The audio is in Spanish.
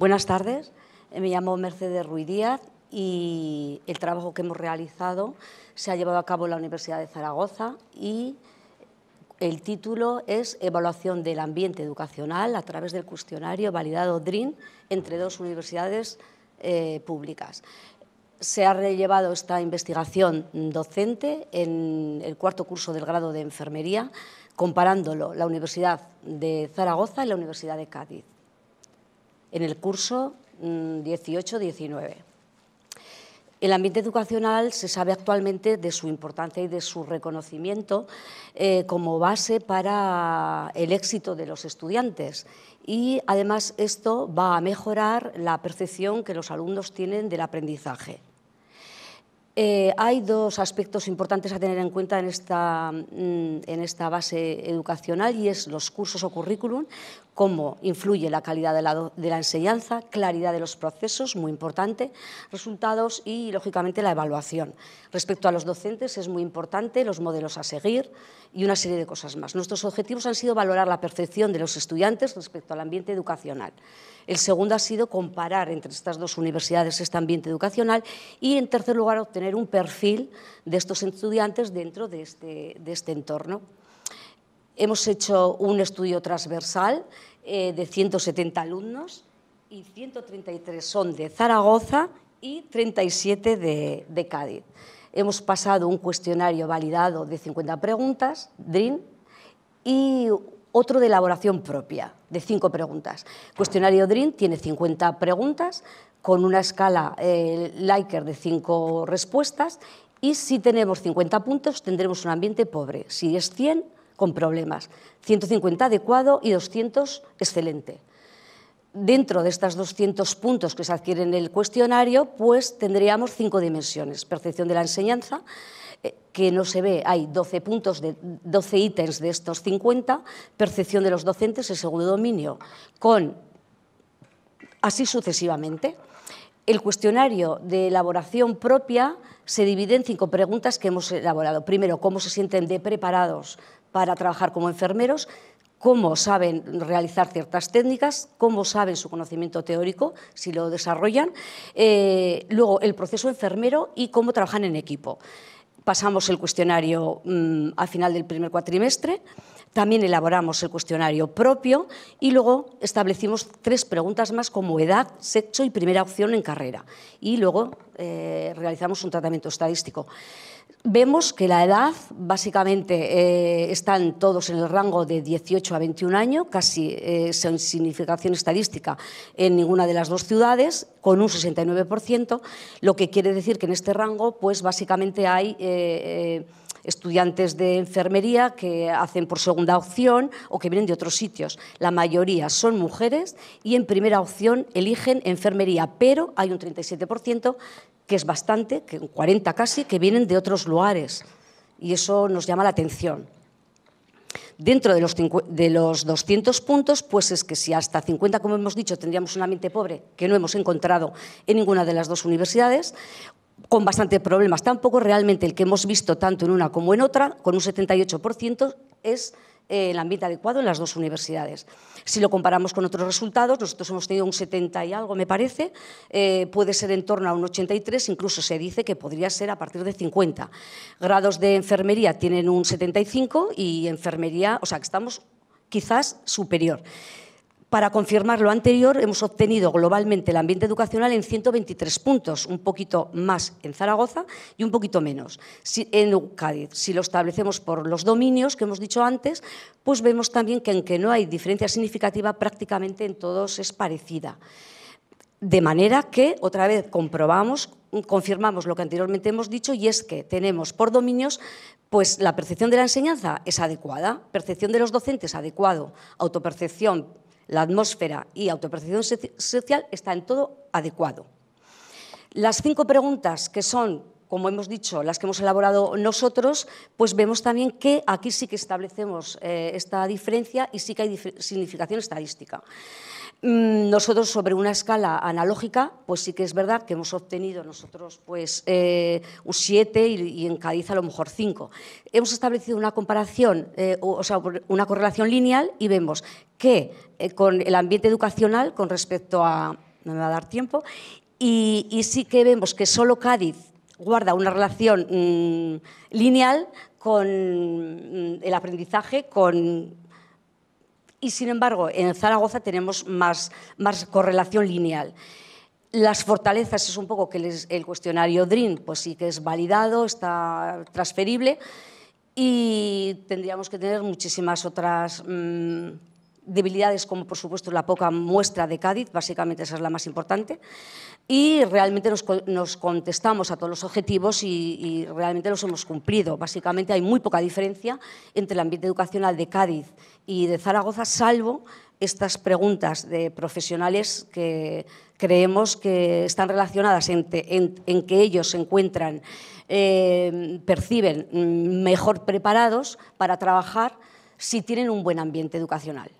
Buenas tardes, eh, me llamo Mercedes Ruiz Díaz y el trabajo que hemos realizado se ha llevado a cabo en la Universidad de Zaragoza y el título es Evaluación del ambiente educacional a través del cuestionario validado DRIN entre dos universidades eh, públicas. Se ha relevado esta investigación docente en el cuarto curso del grado de enfermería, comparándolo la Universidad de Zaragoza y la Universidad de Cádiz en el curso 18-19. Mm, el ambiente educacional se sabe actualmente de su importancia y de su reconocimiento eh, como base para el éxito de los estudiantes y además esto va a mejorar la percepción que los alumnos tienen del aprendizaje. Eh, hay dos aspectos importantes a tener en cuenta en esta, mm, en esta base educacional y es los cursos o currículum, cómo influye la calidad de la, enseñanza, claridad de los procesos, muy importante, resultados y, lógicamente, la evaluación. Respecto a los docentes, es muy importante los modelos a seguir y una serie de cosas más. Nuestros objetivos han sido valorar la percepción de los estudiantes respecto al ambiente educacional. El segundo ha sido comparar entre estas dos universidades este ambiente educacional y, en tercer lugar, obtener un perfil de estos estudiantes dentro de este, de este entorno. Hemos hecho un estudio transversal eh, de 170 alumnos y 133 son de Zaragoza y 37 de, Cádiz. Hemos pasado un cuestionario validado de 50 preguntas, DRIN, y otro de elaboración propia, de 5 preguntas. Cuestionario DRIN tiene 50 preguntas con una escala eh, Likert de 5 respuestas y si tenemos 50 puntos tendremos un ambiente pobre. Si es 100, con problemas. 150 adecuado y 200 excelente. Dentro de estos 200 puntos que se adquieren en el cuestionario, pues tendríamos cinco dimensiones. Percepción de la enseñanza, eh, que no se ve, hay 12 puntos, de, 12 ítems de estos 50, percepción de los docentes, el segundo dominio, con así sucesivamente. El cuestionario de elaboración propia se divide en cinco preguntas que hemos elaborado. Primero, cómo se sienten de preparados para trabajar como enfermeros, cómo saben realizar ciertas técnicas, cómo saben su conocimiento teórico, si lo desarrollan, eh, luego el proceso enfermero y cómo trabajan en equipo. Pasamos el cuestionario mm, al final del primer cuatrimestre, también elaboramos el cuestionario propio y luego establecimos tres preguntas más como edad, sexo y primera opción en carrera. Y luego eh, realizamos un tratamiento estadístico. Vemos que la edad, básicamente, eh, están todos en el rango de 18 a 21 años, casi eh, sin significación estadística en ninguna de las dos ciudades, con un 69%, lo que quiere decir que en este rango, pues básicamente hay... Eh, estudiantes de enfermería que hacen por segunda opción o que vienen de otros sitios. La mayoría son mujeres y en primera opción eligen enfermería, pero hay un 37% que es bastante, que 40 casi, que vienen de otros lugares. Y eso nos llama la atención. Dentro de los, de los 200 puntos, pues es que si hasta 50, como hemos dicho, tendríamos una mente pobre, que no hemos encontrado en ninguna de las dos universidades, con bastantes problemas. Tampoco realmente el que hemos visto tanto en una como en otra, con un 78%, es el ambiente adecuado en las dos universidades. Si lo comparamos con otros resultados, nosotros hemos tenido un 70 y algo, me parece, eh, puede ser en torno a un 83, incluso se dice que podría ser a partir de 50. Grados de enfermería tienen un 75 y enfermería, o sea, que estamos quizás superior. Para confirmar lo anterior, hemos obtenido globalmente el ambiente educacional en 123 puntos, un poquito más en Zaragoza y un poquito menos en Cádiz. Si lo establecemos por los dominios que hemos dicho antes, pues vemos también que en que no hay diferencia significativa, prácticamente en todos es parecida. De manera que, otra vez, comprobamos, confirmamos lo que anteriormente hemos dicho y es que tenemos por dominios pues la percepción de la enseñanza es adecuada, percepción de los docentes adecuado, autopercepción la atmósfera y autopercepción social está en todo adecuado. Las cinco preguntas que son, como hemos dicho, las que hemos elaborado nosotros, pues vemos también que aquí sí que establecemos eh, esta diferencia y sí que hay significación estadística. Mm, nosotros sobre una escala analógica, pues sí que es verdad que hemos obtenido nosotros pues eh, un 7 y, en Cádiz a lo mejor 5. Hemos establecido una comparación, eh, o, o, sea, una correlación lineal y vemos que eh, con el ambiente educacional con respecto a... No me va a dar tiempo. Y, sí que vemos que solo Cádiz guarda una relación mm, lineal con mm, el aprendizaje, con... Y sin embargo, en Zaragoza tenemos más, más correlación lineal. Las fortalezas es un poco que el cuestionario DREAM, pues sí que es validado, está transferible y tendríamos que tener muchísimas otras... Mm, debilidades como por supuesto la poca muestra de Cádiz, básicamente esa es la más importante, y realmente nos, contestamos a todos los objetivos y, realmente los hemos cumplido. Básicamente hay muy poca diferencia entre el ambiente educacional de Cádiz y de Zaragoza, salvo estas preguntas de profesionales que creemos que están relacionadas en, que ellos se encuentran, eh, perciben mejor preparados para trabajar si tienen un buen ambiente educacional.